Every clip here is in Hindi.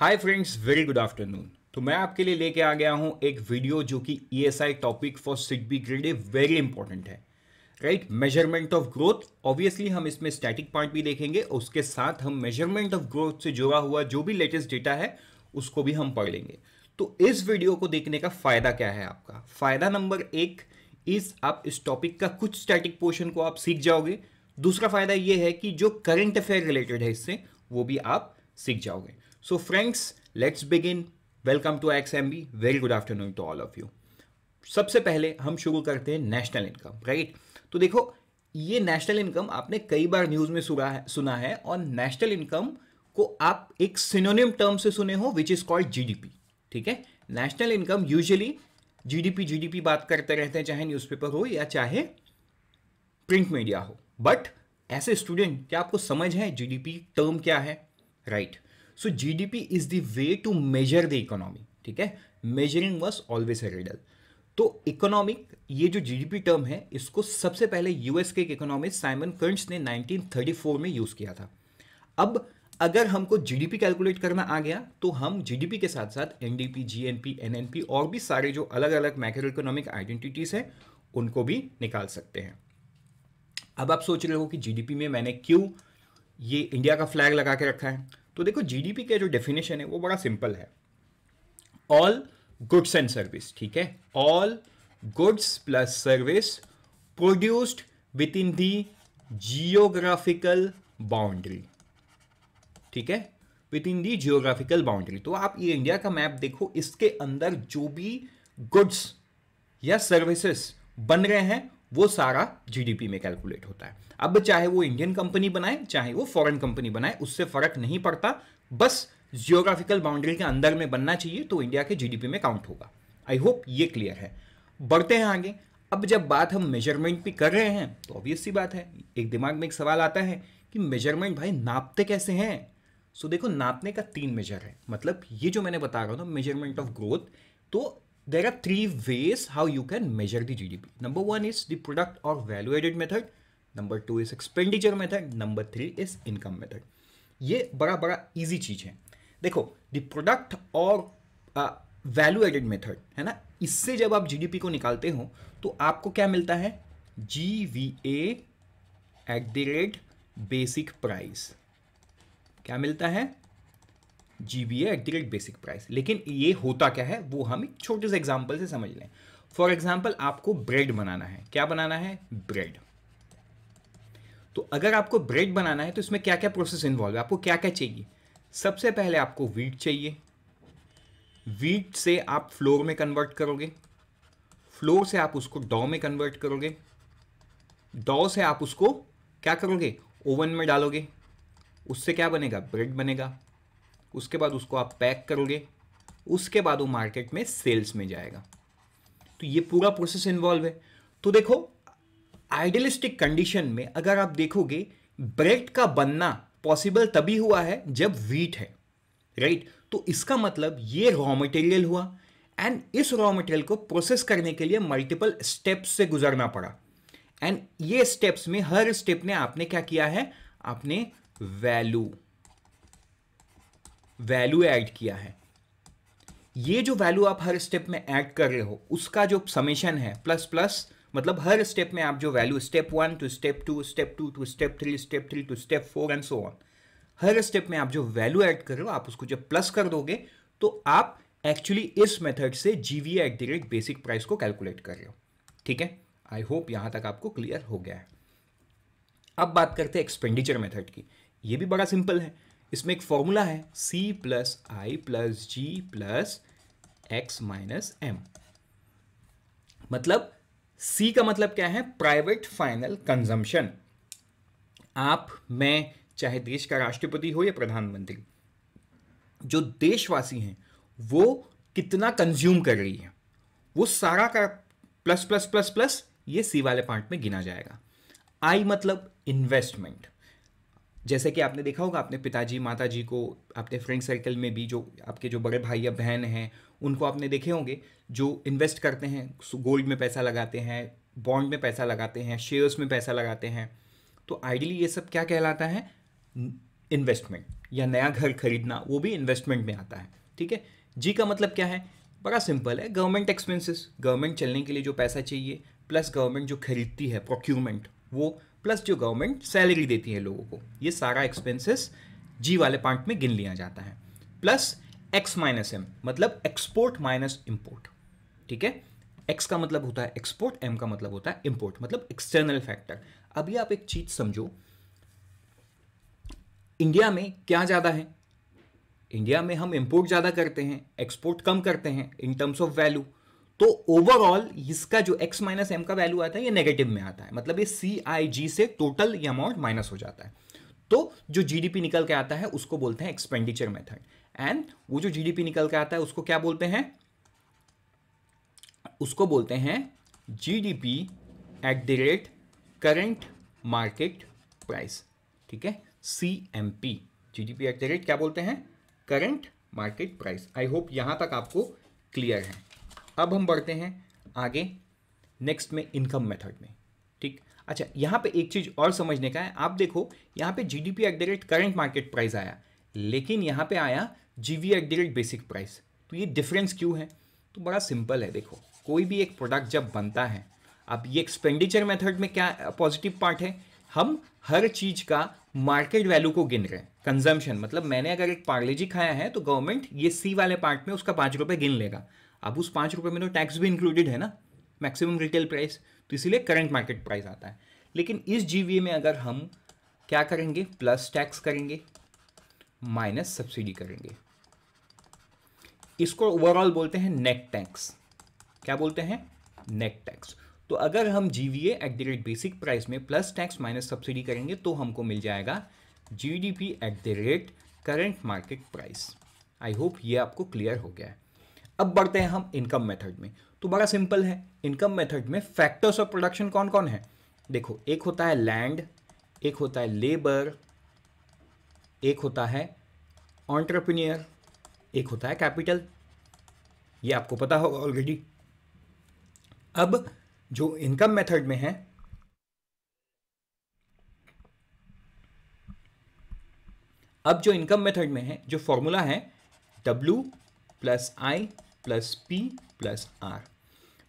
हाय फ्रेंड्स वेरी गुड आफ्टरनून तो मैं आपके लिए लेके आ गया हूँ एक वीडियो जो कि ई topic for SIDBI grade A very important है right measurement of growth obviously हम इसमें स्टैटिक पॉइंट भी देखेंगे उसके साथ हम मेजरमेंट ऑफ ग्रोथ से जुड़ा हुआ जो भी लेटेस्ट डेटा है उसको भी हम पढ़ लेंगे तो इस वीडियो को देखने का फायदा क्या है आपका फायदा नंबर एक इस आप इस टॉपिक का कुछ स्टैटिक पोर्शन को आप सीख जाओगे दूसरा फायदा ये है कि जो करंट अफेयर रिलेटेड है इससे वो भी आप सीख जाओगे So friends, let's begin. Welcome to XMB. Very good afternoon to all of you. सबसे पहले हम शुरू करते हैं नेशनल इनकम राइट तो देखो ये नेशनल इनकम आपने कई बार न्यूज़ में सुना है सुना है और नेशनल इनकम को आप एक सिनोनिम टर्म से सुने हो विच इज़ कॉल्ड जीडीपी ठीक है national income usually GDP GDP बात करते रहते हैं चाहे न्यूज़पेपर हो या चाहे प्रिंट मीडिया हो बट ऐसे स्टूडेंट क्या आपको समझ है जीडीपी टर्म क्या है right right. D P is the way to measure the economy ठीक है measuring was always a riddle तो इकोनॉमिक ये जो जीडीपी टर्म है इसको सबसे पहले यूएस के एक इकोनॉमिस्ट साइमन कर्ंस ने 1934 में यूज़ किया था अब अगर हमको जीडीपी कैलकुलेट करना आ गया तो हम जीडीपी के साथ साथ एनडीपी जीएनपी एनएनपी और भी सारे जो अलग अलग मैक्रो इकोनॉमिक आइडेंटिटीज़ हैं उनको भी निकाल सकते हैं अब आप सोच रहे हो कि जीडीपी में मैंने क्यों ये इंडिया का फ्लैग लगा के रखा है तो देखो जीडीपी का जो डेफिनेशन है वो बड़ा सिंपल है ऑल गुड्स एंड सर्विस ठीक है all goods plus service produced within the geographical boundary ठीक है within the geographical boundary तो आप ये इंडिया का मैप देखो इसके अंदर जो भी गुड्स या सर्विसेस बन रहे हैं वो सारा जीडीपी में कैलकुलेट होता है अब चाहे वो इंडियन कंपनी बनाए चाहे वो फॉरेन कंपनी बनाए उससे फर्क नहीं पड़ता बस जियोग्राफिकल बाउंड्री के अंदर में बनना चाहिए तो इंडिया के जीडीपी में काउंट होगा आई होप ये क्लियर है बढ़ते हैं आगे अब जब बात हम मेजरमेंट भी कर रहे हैं तो ऑब्वियस सी बात है एक दिमाग में एक सवाल आता है कि मेजरमेंट भाई नापते कैसे हैं सो देखो नापने का तीन मेजर है मतलब ये जो मैंने बता रहा हूँ ना मेजरमेंट ऑफ ग्रोथ तो there are three ways how you can measure the GDP. Number one is the product or value added method. Number two is expenditure method. Number three is income method. ये बड़ा बड़ा इजी चीज़ है देखो द प्रोडक्ट और वैल्यू एडेड मेथड है ना इससे जब आप जीडीपी को निकालते हो तो आपको क्या मिलता है G V A at the rate basic price क्या मिलता है G B at the rate basic price लेकिन ये होता क्या है वो हम एक छोटे से एग्जाम्पल से समझ लें फॉर एग्जाम्पल आपको ब्रेड बनाना है क्या बनाना है ब्रेड तो अगर आपको ब्रेड बनाना है तो इसमें क्या क्या प्रोसेस इन्वॉल्व है आपको क्या क्या चाहिए सबसे पहले आपको वीट चाहिए वीट से आप फ्लोर में कन्वर्ट करोगे फ्लोर से आप उसको डॉ में कन्वर्ट करोगे डॉ से आप उसको क्या करोगे ओवन में डालोगे उससे क्या बनेगा ब्रेड बनेगा उसके बाद उसको आप पैक करोगे उसके बाद वो मार्केट में सेल्स में जाएगा तो ये पूरा प्रोसेस इन्वॉल्व है तो देखो आइडियलिस्टिक कंडीशन में अगर आप देखोगे ब्रेड का बनना पॉसिबल तभी हुआ है जब वीट है राइट तो इसका मतलब ये रॉ मटेरियल हुआ एंड इस रॉ मटेरियल को प्रोसेस करने के लिए मल्टीपल स्टेप्स से गुजरना पड़ा एंड ये स्टेप्स में हर स्टेप ने आपने क्या किया है आपने वैल्यू वैल्यू ऐड किया है ये जो वैल्यू आप हर स्टेप में ऐड कर रहे हो उसका जो समेशन है प्लस प्लस मतलब हर स्टेप में आप जो value step one to step two step two to step three step three to step four and so on हर स्टेप में आप जो वैल्यू ऐड कर रहे हो आप उसको जब प्लस कर दोगे तो आप एक्चुअली इस मेथड से G V at the rate basic price को कैलकुलेट कर रहे हो ठीक है आई होप यहां तक आपको क्लियर हो गया है अब बात करते हैं एक्सपेंडिचर मेथड की ये भी बड़ा सिंपल है इसमें एक फॉर्मूला है c plus I plus G plus X minus M मतलब c का मतलब क्या है प्राइवेट फाइनल कंजम्पशन आप मैं चाहे देश का राष्ट्रपति हो या प्रधानमंत्री जो देशवासी हैं वो कितना कंज्यूम कर रही है वो सारा का प्लस प्लस प्लस प्लस ये सी वाले पार्ट में गिना जाएगा आई मतलब इन्वेस्टमेंट जैसे कि आपने देखा होगा अपने पिताजी माताजी को अपने फ्रेंड सर्कल में भी जो आपके जो बड़े भाई या बहन हैं उनको आपने देखे होंगे जो इन्वेस्ट करते हैं गोल्ड में पैसा लगाते हैं बॉन्ड में पैसा लगाते हैं शेयर्स में पैसा लगाते हैं तो आइडियली ये सब क्या कहलाता है इन्वेस्टमेंट या नया घर खरीदना वो भी इन्वेस्टमेंट में आता है ठीक है जी का मतलब क्या है बड़ा सिंपल है गवर्नमेंट एक्सपेंसेस गवर्नमेंट चलने के लिए जो पैसा चाहिए प्लस गवर्नमेंट जो खरीदती है प्रोक्यूमेंट वो प्लस जो गवर्नमेंट सैलरी देती है लोगों को ये सारा एक्सपेंसेस जी वाले पार्ट में गिन लिया जाता है प्लस एक्स माइनस एम मतलब एक्सपोर्ट माइनस इम्पोर्ट ठीक है एक्स का मतलब होता है एक्सपोर्ट एम का मतलब होता है इम्पोर्ट मतलब एक्सटर्नल फैक्टर अभी आप एक चीज समझो इंडिया में क्या ज़्यादा है इंडिया में हम इम्पोर्ट ज़्यादा करते हैं एक्सपोर्ट कम करते हैं इन टर्म्स ऑफ वैल्यू तो ओवरऑल इसका जो x माइनस एम का वैल्यू आता है ये नेगेटिव में आता है मतलब ये सी आई जी से टोटल ये अमाउंट माइनस हो जाता है तो जो पी निकल के आता है उसको बोलते हैं एक्सपेंडिचर मेथड एंड वो जो पी निकल के आता है उसको क्या बोलते हैं उसको बोलते हैं P at the rate current market price ठीक है C M P G D P at the rate क्या बोलते हैं current market price I hope यहां तक आपको क्लियर है अब हम बढ़ते हैं आगे नेक्स्ट में इनकम मेथड में ठीक अच्छा यहाँ पे एक चीज़ और समझने का है आप देखो यहाँ पे G D P at the rate current market price आया लेकिन यहाँ पे आया G V at the rate basic price तो ये डिफरेंस क्यों है तो बड़ा सिंपल है देखो कोई भी एक प्रोडक्ट जब बनता है अब ये एक्सपेंडिचर मेथड में क्या पॉजिटिव पार्ट है हम हर चीज़ का मार्केट वैल्यू को गिन रहे हैं कंजम्पशन मतलब मैंने अगर एक पार्ले जी खाया है तो गवर्नमेंट ये सी वाले पार्ट में उसका पाँच रुपये गिन लेगा अब उस पाँच रुपये में तो टैक्स भी इंक्लूडेड है ना मैक्सिमम रिटेल प्राइस तो इसीलिए करंट मार्केट प्राइस आता है लेकिन इस जी में अगर हम क्या करेंगे प्लस टैक्स करेंगे माइनस सब्सिडी करेंगे इसको ओवरऑल बोलते हैं नेट टैक्स क्या बोलते हैं नेट टैक्स तो अगर हम GVA at the rate basic price में प्लस टैक्स माइनस सब्सिडी करेंगे तो हमको मिल जाएगा G D P at the rate current market price I hope ये आपको क्लियर हो गया है अब बढ़ते हैं हम इनकम मेथड में तो बड़ा सिंपल है इनकम मेथड में फैक्टर्स ऑफ प्रोडक्शन कौन कौन है देखो एक होता है लैंड एक होता है लेबर एक होता है ऑन्टरप्रीनियर एक होता है कैपिटल ये आपको पता होगा ऑलरेडी अब जो इनकम मेथड में है अब जो इनकम मेथड में है जो फॉर्मूला है W plus I plus P plus R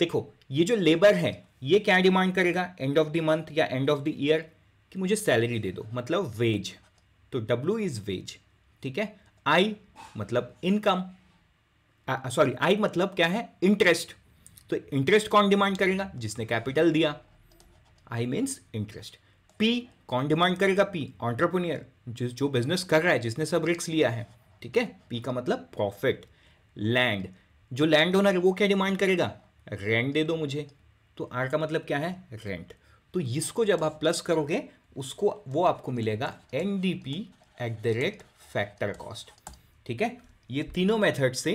देखो ये जो लेबर है ये क्या डिमांड करेगा एंड ऑफ द मंथ या एंड ऑफ द ईयर कि मुझे सैलरी दे दो मतलब वेज तो डब्ल्यू इज वेज ठीक है आई मतलब इनकम सॉरी आई मतलब क्या है इंटरेस्ट तो इंटरेस्ट कौन डिमांड करेगा जिसने कैपिटल दिया आई मीन्स इंटरेस्ट पी कौन डिमांड करेगा पी ऑन्टरप्रनियर जिस जो बिजनेस कर रहा है जिसने सब रिक्स लिया है ठीक है पी का मतलब प्रॉफिट लैंड जो लैंड ओनर है वो क्या डिमांड करेगा रेंट दे दो मुझे तो आर का मतलब क्या है रेंट तो इसको जब आप प्लस करोगे उसको वो आपको मिलेगा N D P at the rate factor cost ठीक है ये तीनों मेथड से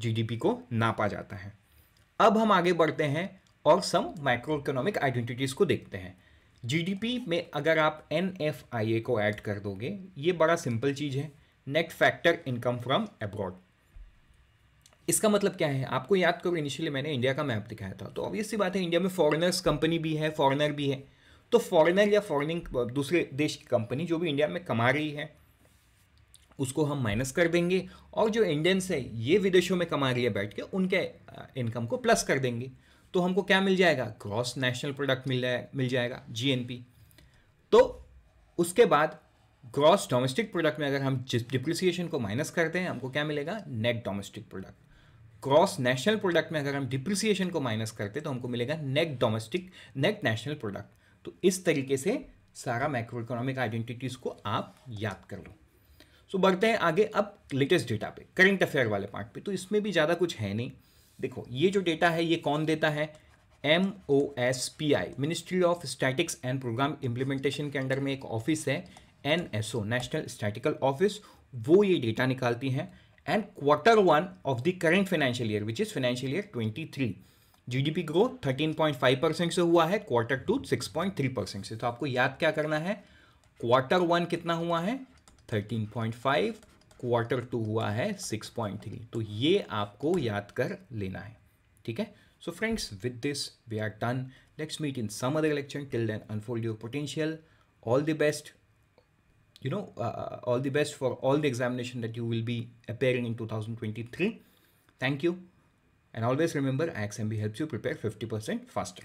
जीडीपी को नापा जाता है अब हम आगे बढ़ते हैं और सम माइक्रो इकोनॉमिक आइडेंटिटीज़ को देखते हैं जीडीपी में अगर आप एन एफ आई ए को ऐड कर दोगे ये बड़ा सिंपल चीज़ है net factor income from abroad इसका मतलब क्या है आपको याद करो इनिशियली मैंने इंडिया का मैप दिखाया था तो ऑब्वियसली बात है इंडिया में फॉरेनर्स कंपनी भी है फॉरेनर भी है तो फॉरेनर या फॉरनिंग दूसरे देश की कंपनी जो भी इंडिया में कमा रही है उसको हम माइनस कर देंगे और जो इंडियंस है ये विदेशों में कमा रही है बैठ के उनके इनकम को प्लस कर देंगे तो हमको क्या मिल जाएगा ग्रॉस नेशनल प्रोडक्ट मिल जाए मिल जाएगा जीएनपी तो उसके बाद ग्रॉस डोमेस्टिक प्रोडक्ट में अगर हम डिप्रिसिएशन को माइनस करते हैं हमको क्या मिलेगा net domestic product gross national product में अगर हम डिप्रिसिएशन को माइनस करते तो हमको मिलेगा net domestic net national product तो इस तरीके से सारा माइक्रो इकोनॉमिक आइडेंटिटीज़ को आप याद कर लो सो so, बढ़ते हैं आगे अब लेटेस्ट डेटा पे करंट अफेयर वाले पार्ट पे तो इसमें भी ज़्यादा कुछ है नहीं देखो ये जो डेटा है ये कौन देता है M O S P I ministry of statistics and programme implementation के अंडर में एक ऑफिस है N S O national statistical office वो ये डेटा निकालती हैं and quarter one of the current financial year which is financial year 23 gdp growth 13.5 percent से हुआ है क्वार्टर टू 6.3 परसेंट से तो आपको याद क्या करना है क्वार्टर वन कितना हुआ है 13.5 क्वार्टर टू हुआ है 6.3 तो ये आपको याद कर लेना है ठीक है so friends with this we are done let's meet in some other lecture till then unfold your potential all the best you know, uh, uh, all the best for all the examination that you will be appearing in 2023. Thank you. And always remember, IXMB helps you prepare 50% faster.